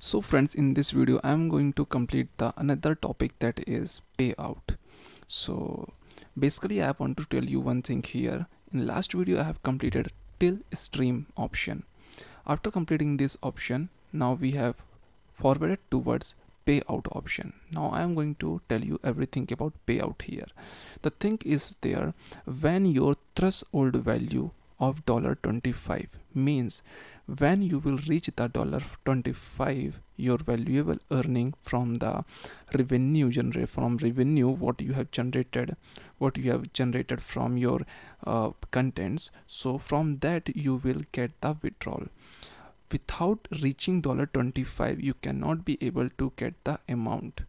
so friends in this video i'm going to complete the another topic that is payout so basically i want to tell you one thing here in last video i have completed till stream option after completing this option now we have forwarded towards payout option now i am going to tell you everything about payout here the thing is there when your threshold value of dollar 25 means when you will reach the dollar 25 your valuable earning from the revenue generated from revenue what you have generated what you have generated from your uh, contents so from that you will get the withdrawal without reaching dollar 25 you cannot be able to get the amount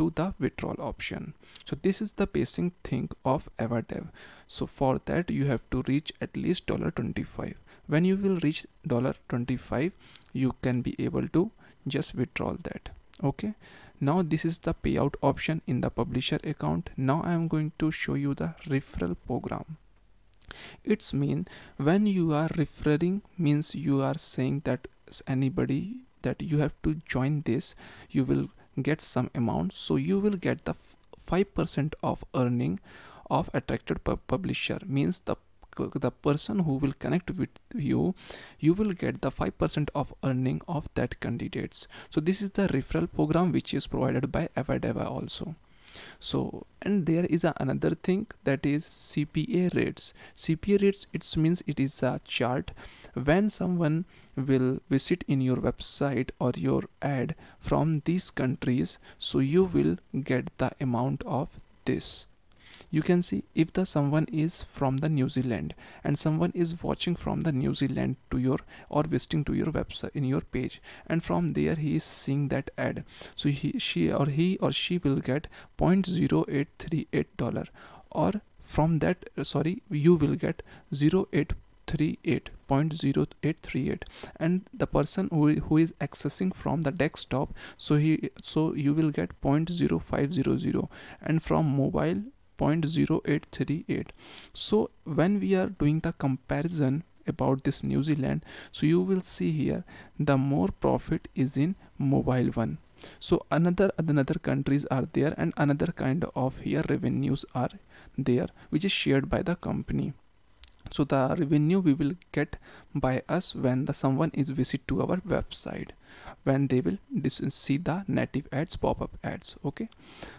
to the withdrawal option so this is the basic thing of everdev so for that you have to reach at least dollar 25 when you will reach dollar 25 you can be able to just withdraw that okay now this is the payout option in the publisher account now i am going to show you the referral program it's mean when you are referring means you are saying that anybody that you have to join this you will get some amount so you will get the 5% of earning of attracted publisher means the the person who will connect with you you will get the 5% of earning of that candidates so this is the referral program which is provided by avadeva also so and there is a, another thing that is cpa rates cpa rates it means it is a chart when someone will visit in your website or your ad from these countries so you will get the amount of this you can see if the someone is from the new zealand and someone is watching from the new zealand to your or visiting to your website in your page and from there he is seeing that ad so he she or he or she will get 0.0838 dollar or from that sorry you will get 08 0.0838 and the person who, who is accessing from the desktop so he so you will get 0.0500 and from mobile 0.0838 so when we are doing the comparison about this New Zealand so you will see here the more profit is in mobile one so another another countries are there and another kind of here revenues are there which is shared by the company so the revenue we will get by us when the someone is visit to our website when they will see the native ads pop-up ads okay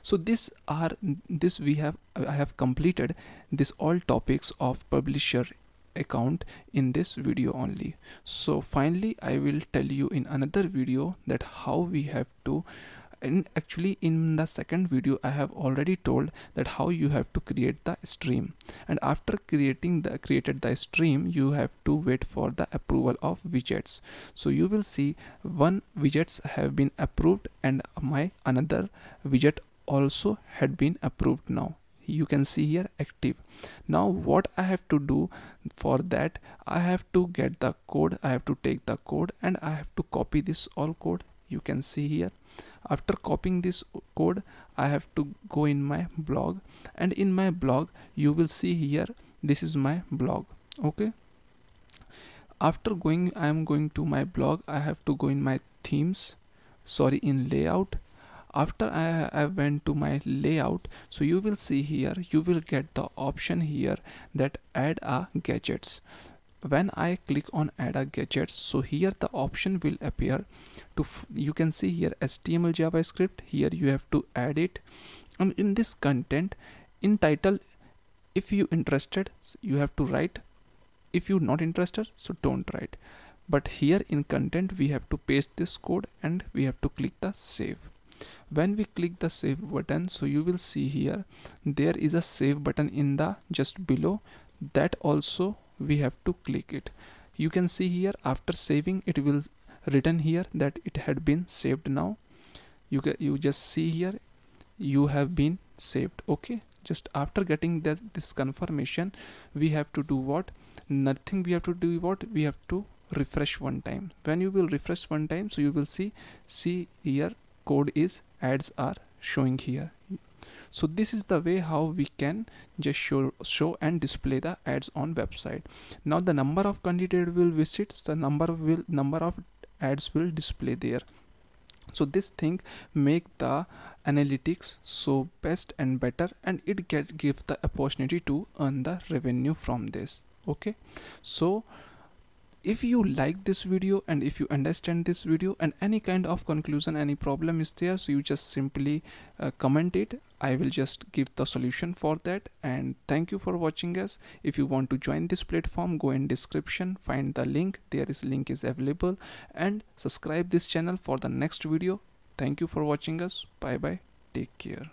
so this are this we have i have completed this all topics of publisher account in this video only so finally i will tell you in another video that how we have to and actually in the second video i have already told that how you have to create the stream and after creating the created the stream you have to wait for the approval of widgets so you will see one widgets have been approved and my another widget also had been approved now you can see here active now what i have to do for that i have to get the code i have to take the code and i have to copy this all code you can see here after copying this code i have to go in my blog and in my blog you will see here this is my blog okay after going i am going to my blog i have to go in my themes sorry in layout after I, I went to my layout so you will see here you will get the option here that add a gadgets when I click on add a gadget so here the option will appear to you can see here HTML JavaScript here you have to add it and in this content in title if you interested you have to write if you not interested so don't write but here in content we have to paste this code and we have to click the save when we click the save button so you will see here there is a save button in the just below that also we have to click it you can see here after saving it will written here that it had been saved now you get you just see here you have been saved okay just after getting that this confirmation we have to do what nothing we have to do what we have to refresh one time when you will refresh one time so you will see see here code is ads are showing here so this is the way how we can just show show and display the ads on website now the number of candidate will visit the number of will number of ads will display there so this thing make the analytics so best and better and it get give the opportunity to earn the revenue from this okay so if you like this video and if you understand this video and any kind of conclusion any problem is there so you just simply uh, comment it i will just give the solution for that and thank you for watching us if you want to join this platform go in description find the link there is link is available and subscribe this channel for the next video thank you for watching us bye bye take care